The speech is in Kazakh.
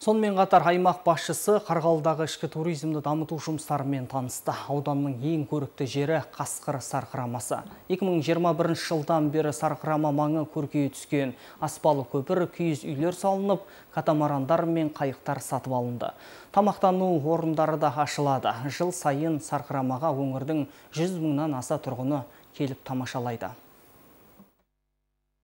Сонымен қатар аймақ басшысы Қарғалдағы ішкі туризмді дамыту жұмыстарымен танысты. Ауданның ең көрікті жері қасқыр сарқырамасы. 2021 жылдан бері сарқырама маңы көркейе түскен. Аспалы көпір, күйіз үйлер салынып, катамарандар мен қайықтар сатып алынды. Тамақтану орындары да ашылады. Жыл сайын сарқырамаға өңірдің 100 мыңнан аса тұрғыны келіп тамашалайды.